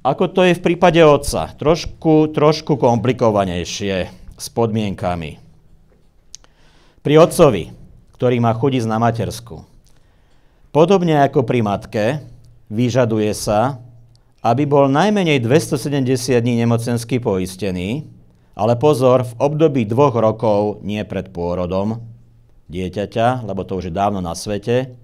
Ako to je v prípade otca? Trošku, trošku komplikovanejšie s podmienkami. Pri otcovi, ktorý má chodiť na matersku. Podobne ako pri matke, vyžaduje sa, aby bol najmenej 270 dní nemocensky poistený, ale pozor, v období dvoch rokov nie pred pôrodom dieťaťa, lebo to už je dávno na svete,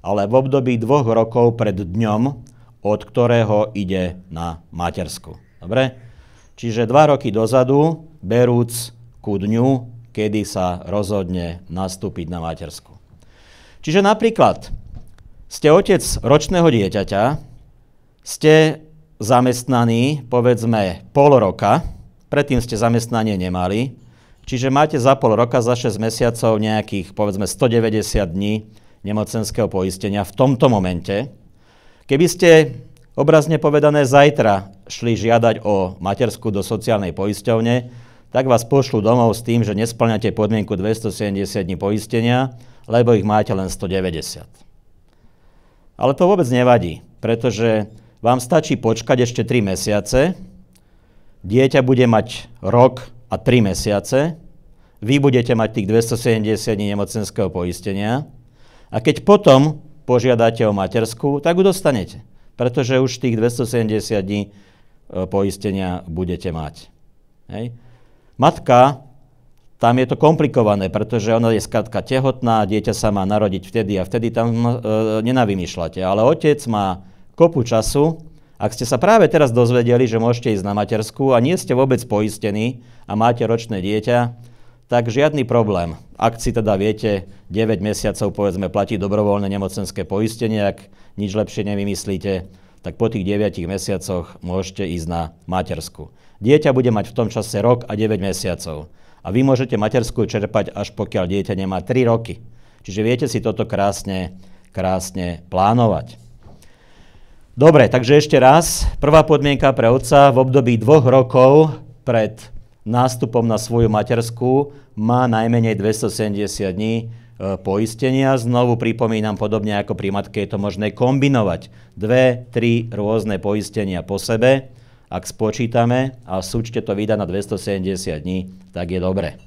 ale v období dvoch rokov pred dňom, od ktorého ide na matersku. Dobre? Čiže dva roky dozadu, berúc ku dňu, kedy sa rozhodne nastúpiť na matersku. Čiže napríklad ste otec ročného dieťaťa, ste zamestnaní povedzme pol roka, predtým ste zamestnanie nemali, čiže máte za pol roka, za 6 mesiacov nejakých povedzme 190 dní nemocenského poistenia v tomto momente, Keby ste obrazne povedané zajtra šli žiadať o matersku do sociálnej poisťovne, tak vás pošlu domov s tým, že nesplňate podmienku 270 dní poistenia, lebo ich máte len 190. Ale to vôbec nevadí, pretože vám stačí počkať ešte 3 mesiace, dieťa bude mať rok a 3 mesiace, vy budete mať tých 270 dní nemocenského poistenia a keď potom požiadate o materskú, tak ju dostanete. Pretože už tých 270 dní e, poistenia budete mať. Hej. Matka, tam je to komplikované, pretože ona je skratka tehotná, dieťa sa má narodiť vtedy a vtedy tam e, nenavymýšľate. Ale otec má kopu času, ak ste sa práve teraz dozvedeli, že môžete ísť na matersku a nie ste vôbec poistení a máte ročné dieťa, tak žiadny problém. Ak si teda viete 9 mesiacov povedzme platí dobrovoľné nemocenské poistenie, ak nič lepšie nevymyslíte, tak po tých 9 mesiacoch môžete ísť na matersku. Dieťa bude mať v tom čase rok a 9 mesiacov. A vy môžete matersku čerpať až pokiaľ dieťa nemá 3 roky. Čiže viete si toto krásne, krásne plánovať. Dobre, takže ešte raz. Prvá podmienka pre otca v období dvoch rokov pred nástupom na svoju materskú má najmenej 270 dní e, poistenia. Znovu pripomínam, podobne ako pri matke je to možné kombinovať dve, tri rôzne poistenia po sebe. Ak spočítame a súčte to vydá na 270 dní, tak je dobre.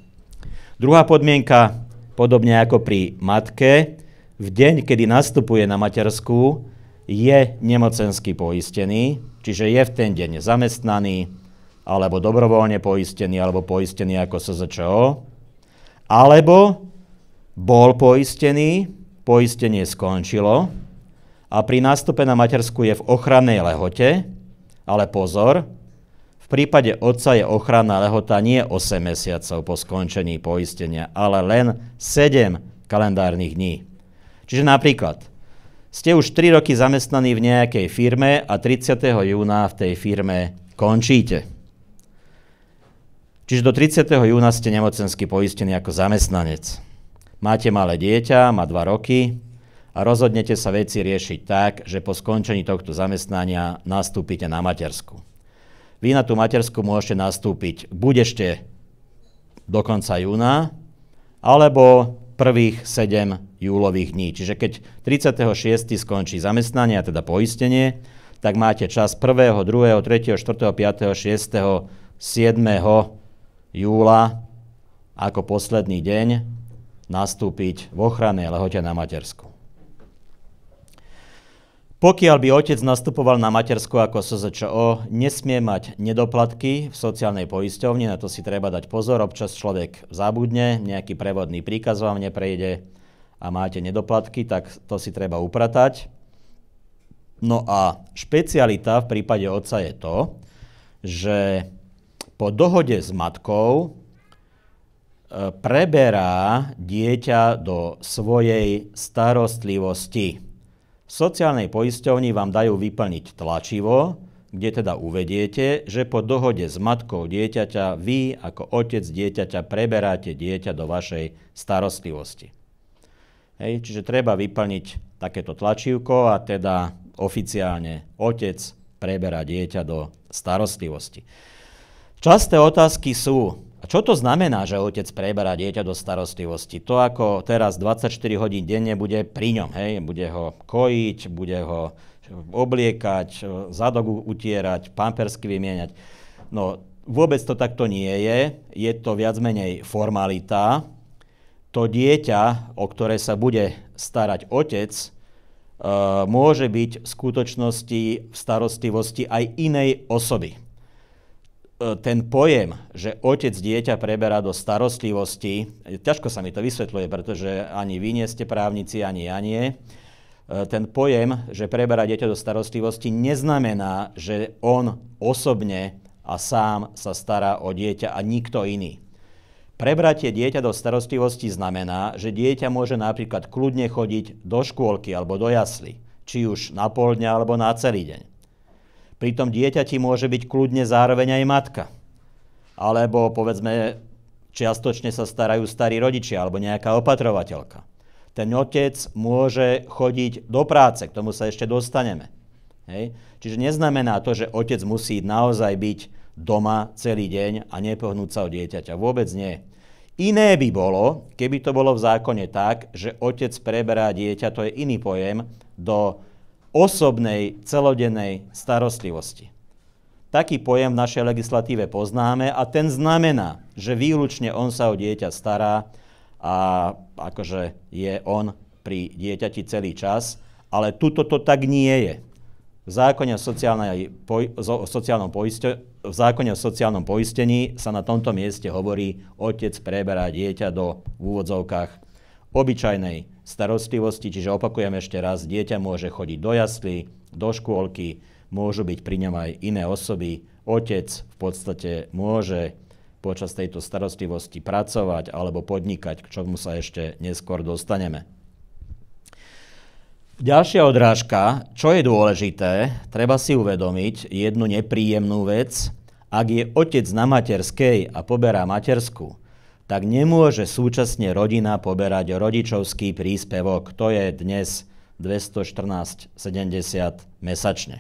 Druhá podmienka, podobne ako pri matke, v deň, kedy nastupuje na materskú, je nemocenský poistený, čiže je v ten deň zamestnaný, alebo dobrovoľne poistený, alebo poistený ako SZČO, alebo bol poistený, poistenie skončilo a pri nástupe na matersku je v ochrannej lehote, ale pozor, v prípade otca je ochranná lehota nie 8 mesiacov po skončení poistenia, ale len 7 kalendárnych dní. Čiže napríklad, ste už 3 roky zamestnaní v nejakej firme a 30. júna v tej firme končíte. Čiže do 30. júna ste nemocensky poistení ako zamestnanec. Máte malé dieťa, má dva roky a rozhodnete sa veci riešiť tak, že po skončení tohto zamestnania nastúpite na matersku. Vy na tú matersku môžete nastúpiť buď ešte do konca júna, alebo prvých 7 júlových dní. Čiže keď 36. skončí zamestnanie, a teda poistenie, tak máte čas 1., 2., 3., 4., 5., 6., 7., júla ako posledný deň nastúpiť v ochrannej lehote na matersku. Pokiaľ by otec nastupoval na matersku ako SZČO, nesmie mať nedoplatky v sociálnej poisťovni, na to si treba dať pozor, občas človek zabudne, nejaký prevodný príkaz vám neprejde a máte nedoplatky, tak to si treba upratať. No a špecialita v prípade otca je to, že po dohode s matkou e, preberá dieťa do svojej starostlivosti. V sociálnej poisťovni vám dajú vyplniť tlačivo, kde teda uvediete, že po dohode s matkou dieťaťa vy ako otec dieťaťa preberáte dieťa do vašej starostlivosti. Hej, čiže treba vyplniť takéto tlačivko a teda oficiálne otec preberá dieťa do starostlivosti. Časté otázky sú, čo to znamená, že otec preberá dieťa do starostlivosti? To ako teraz 24 hodín denne bude pri ňom, hej? bude ho kojiť, bude ho obliekať, zadok utierať, pampersky vymieňať. No vôbec to takto nie je, je to viac menej formalita. To dieťa, o ktoré sa bude starať otec, e, môže byť v skutočnosti v starostlivosti aj inej osoby. E, ten pojem, že otec dieťa preberá do starostlivosti, e, ťažko sa mi to vysvetľuje, pretože ani vy nie ste právnici, ani ja nie. E, ten pojem, že preberá dieťa do starostlivosti, neznamená, že on osobne a sám sa stará o dieťa a nikto iný. Prebratie dieťa do starostlivosti znamená, že dieťa môže napríklad kľudne chodiť do škôlky alebo do jasly, či už na pol dňa alebo na celý deň. Pri tom dieťati môže byť kľudne zároveň aj matka. Alebo povedzme čiastočne sa starajú starí rodičia alebo nejaká opatrovateľka. Ten otec môže chodiť do práce, k tomu sa ešte dostaneme. Hej. Čiže neznamená to, že otec musí naozaj byť doma celý deň a nepohnúť sa o dieťaťa. Vôbec nie. Iné by bolo, keby to bolo v zákone tak, že otec preberá dieťa, to je iný pojem, do osobnej celodennej starostlivosti. Taký pojem v našej legislatíve poznáme a ten znamená, že výlučne on sa o dieťa stará a akože je on pri dieťati celý čas, ale tuto to tak nie je. V zákone o, sociálnom poiste- v zákone o sociálnom poistení sa na tomto mieste hovorí, otec preberá dieťa do v úvodzovkách obyčajnej starostlivosti, čiže opakujem ešte raz, dieťa môže chodiť do jaslí, do škôlky, môžu byť pri ňom aj iné osoby, otec v podstate môže počas tejto starostlivosti pracovať alebo podnikať, k čomu sa ešte neskôr dostaneme. Ďalšia odrážka, čo je dôležité, treba si uvedomiť jednu nepríjemnú vec. Ak je otec na materskej a poberá materskú, tak nemôže súčasne rodina poberať rodičovský príspevok, to je dnes 214,70 mesačne.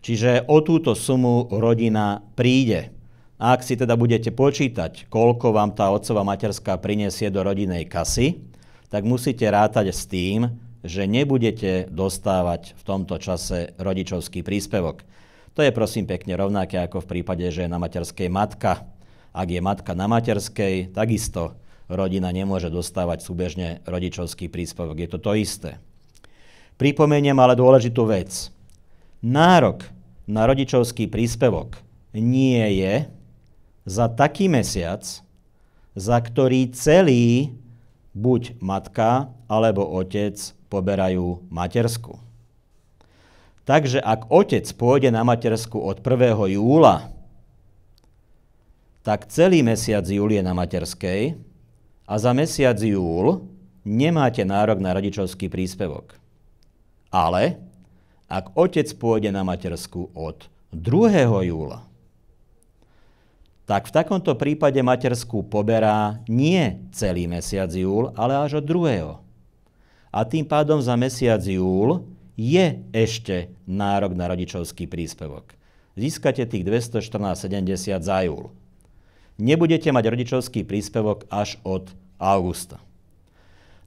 Čiže o túto sumu rodina príde. Ak si teda budete počítať, koľko vám tá otcová materská prinesie do rodinej kasy, tak musíte rátať s tým, že nebudete dostávať v tomto čase rodičovský príspevok. To je prosím pekne rovnaké ako v prípade, že je na materskej matka. Ak je matka na materskej, takisto rodina nemôže dostávať súbežne rodičovský príspevok. Je to to isté. Pripomeniem ale dôležitú vec. Nárok na rodičovský príspevok nie je za taký mesiac, za ktorý celý buď matka alebo otec poberajú matersku. Takže ak otec pôjde na matersku od 1. júla tak celý mesiac júl je na materskej a za mesiac júl nemáte nárok na rodičovský príspevok. Ale ak otec pôjde na matersku od 2. júla, tak v takomto prípade matersku poberá nie celý mesiac júl, ale až od 2. A tým pádom za mesiac júl je ešte nárok na rodičovský príspevok. Získate tých 214,70 za júl nebudete mať rodičovský príspevok až od augusta.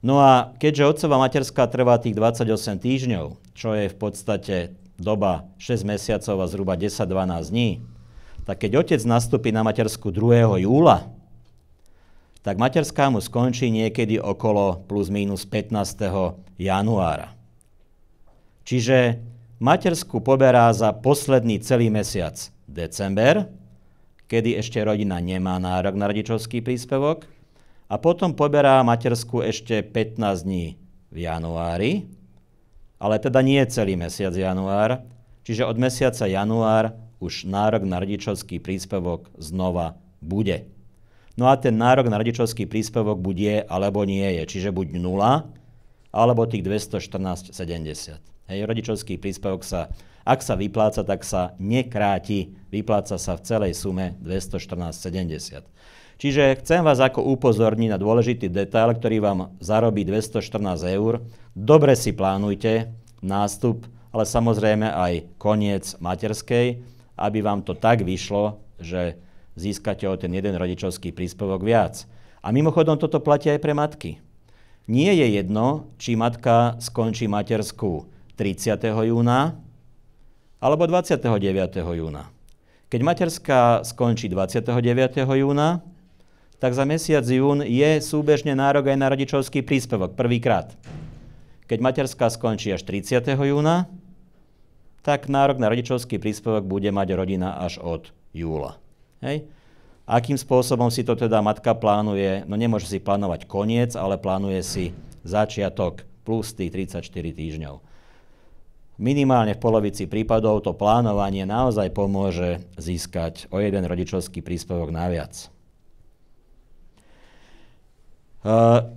No a keďže otcová materská trvá tých 28 týždňov, čo je v podstate doba 6 mesiacov a zhruba 10-12 dní, tak keď otec nastúpi na matersku 2. júla, tak materská mu skončí niekedy okolo plus minus 15. januára. Čiže matersku poberá za posledný celý mesiac december, kedy ešte rodina nemá nárok na rodičovský príspevok a potom poberá matersku ešte 15 dní v januári, ale teda nie celý mesiac január, čiže od mesiaca január už nárok na rodičovský príspevok znova bude. No a ten nárok na rodičovský príspevok buď je, alebo nie je. Čiže buď 0, alebo tých 214,70. Hej, rodičovský príspevok sa ak sa vypláca, tak sa nekráti. Vypláca sa v celej sume 214,70. Čiže chcem vás ako upozorniť na dôležitý detail, ktorý vám zarobí 214 eur. Dobre si plánujte nástup, ale samozrejme aj koniec materskej, aby vám to tak vyšlo, že získate o ten jeden rodičovský príspevok viac. A mimochodom toto platí aj pre matky. Nie je jedno, či matka skončí materskú 30. júna alebo 29. júna. Keď materská skončí 29. júna, tak za mesiac jún je súbežne nárok aj na rodičovský príspevok prvýkrát. Keď materská skončí až 30. júna, tak nárok na rodičovský príspevok bude mať rodina až od júla. Hej? Akým spôsobom si to teda matka plánuje? No nemôže si plánovať koniec, ale plánuje si začiatok plus tých 34 týždňov. Minimálne v polovici prípadov to plánovanie naozaj pomôže získať o jeden rodičovský príspevok naviac. Ehm,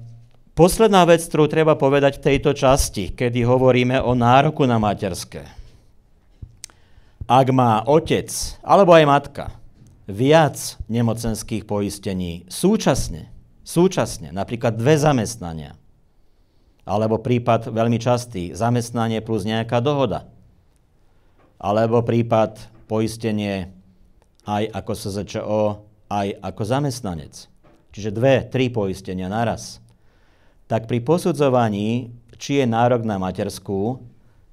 posledná vec, ktorú treba povedať v tejto časti, kedy hovoríme o nároku na materské. Ak má otec alebo aj matka viac nemocenských poistení súčasne, súčasne, napríklad dve zamestnania, alebo prípad veľmi častý, zamestnanie plus nejaká dohoda. Alebo prípad poistenie aj ako SZČO, aj ako zamestnanec. Čiže dve, tri poistenia naraz. Tak pri posudzovaní, či je nárok na materskú,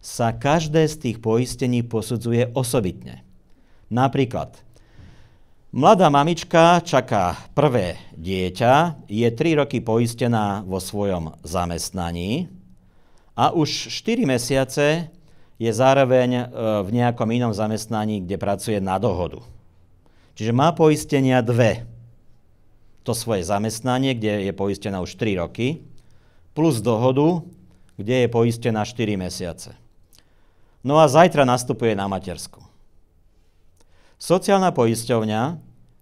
sa každé z tých poistení posudzuje osobitne. Napríklad, Mladá mamička čaká prvé dieťa, je 3 roky poistená vo svojom zamestnaní a už 4 mesiace je zároveň e, v nejakom inom zamestnaní, kde pracuje na dohodu. Čiže má poistenia dve. To svoje zamestnanie, kde je poistená už 3 roky, plus dohodu, kde je poistená 4 mesiace. No a zajtra nastupuje na matersku. Sociálna poisťovňa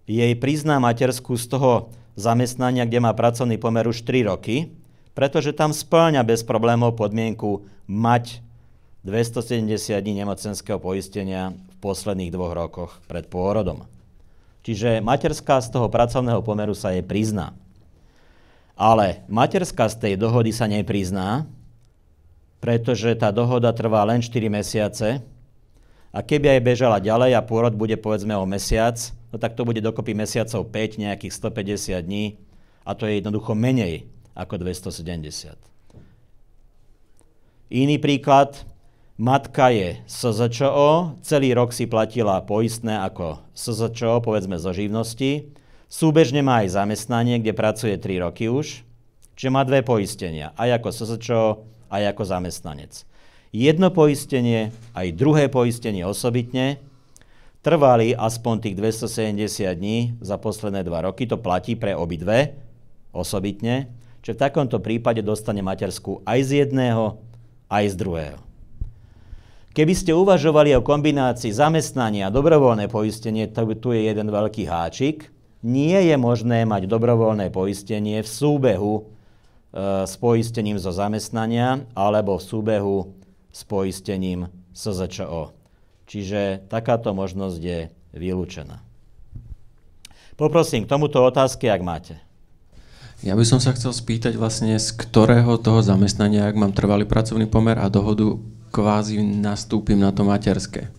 jej prizná materskú z toho zamestnania, kde má pracovný pomer už 3 roky, pretože tam splňa bez problémov podmienku mať 270 dní nemocenského poistenia v posledných dvoch rokoch pred pôrodom. Čiže materská z toho pracovného pomeru sa jej prizná. Ale materská z tej dohody sa neprizná, pretože tá dohoda trvá len 4 mesiace a keby aj bežala ďalej a pôrod bude povedzme o mesiac, no tak to bude dokopy mesiacov 5, nejakých 150 dní a to je jednoducho menej ako 270. Iný príklad, matka je SZČO, celý rok si platila poistné ako SZČO, povedzme zo živnosti, súbežne má aj zamestnanie, kde pracuje 3 roky už, čiže má dve poistenia, aj ako SZČO, aj ako zamestnanec jedno poistenie, aj druhé poistenie osobitne, trvali aspoň tých 270 dní za posledné dva roky. To platí pre obidve osobitne. Čiže v takomto prípade dostane materskú aj z jedného, aj z druhého. Keby ste uvažovali o kombinácii zamestnania a dobrovoľné poistenie, tu je jeden veľký háčik. Nie je možné mať dobrovoľné poistenie v súbehu e, s poistením zo zamestnania alebo v súbehu s poistením SZČO. Čiže takáto možnosť je vylúčená. Poprosím, k tomuto otázky, ak máte. Ja by som sa chcel spýtať vlastne, z ktorého toho zamestnania, ak mám trvalý pracovný pomer a dohodu, kvázi nastúpim na to materské.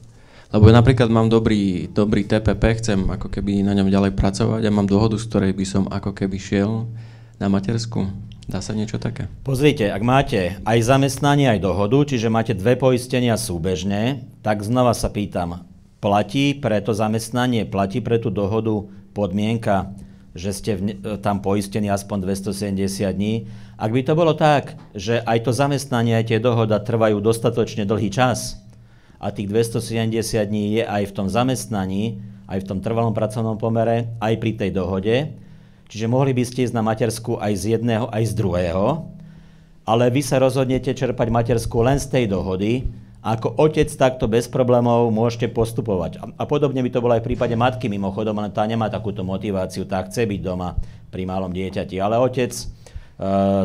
Lebo napríklad mám dobrý, dobrý TPP, chcem ako keby na ňom ďalej pracovať a mám dohodu, z ktorej by som ako keby šiel na matersku. Dá sa niečo také? Pozrite, ak máte aj zamestnanie, aj dohodu, čiže máte dve poistenia súbežne, tak znova sa pýtam, platí pre to zamestnanie, platí pre tú dohodu podmienka, že ste v, tam poistení aspoň 270 dní. Ak by to bolo tak, že aj to zamestnanie, aj tie dohoda trvajú dostatočne dlhý čas a tých 270 dní je aj v tom zamestnaní, aj v tom trvalom pracovnom pomere, aj pri tej dohode, Čiže mohli by ste ísť na matersku aj z jedného, aj z druhého, ale vy sa rozhodnete čerpať matersku len z tej dohody, ako otec takto bez problémov môžete postupovať. A, a podobne by to bolo aj v prípade matky, mimochodom, ale tá nemá takúto motiváciu, tá chce byť doma pri malom dieťati, ale otec, e,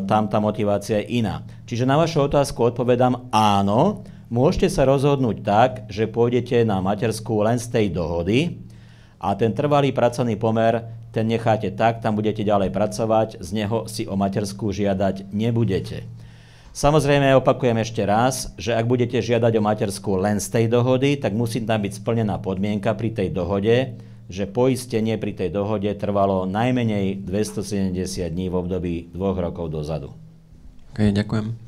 tam tá motivácia je iná. Čiže na vašu otázku odpovedám áno, môžete sa rozhodnúť tak, že pôjdete na matersku len z tej dohody, a ten trvalý pracovný pomer, ten necháte tak, tam budete ďalej pracovať, z neho si o materskú žiadať nebudete. Samozrejme, opakujem ešte raz, že ak budete žiadať o materskú len z tej dohody, tak musí tam byť splnená podmienka pri tej dohode, že poistenie pri tej dohode trvalo najmenej 270 dní v období dvoch rokov dozadu. ďakujem.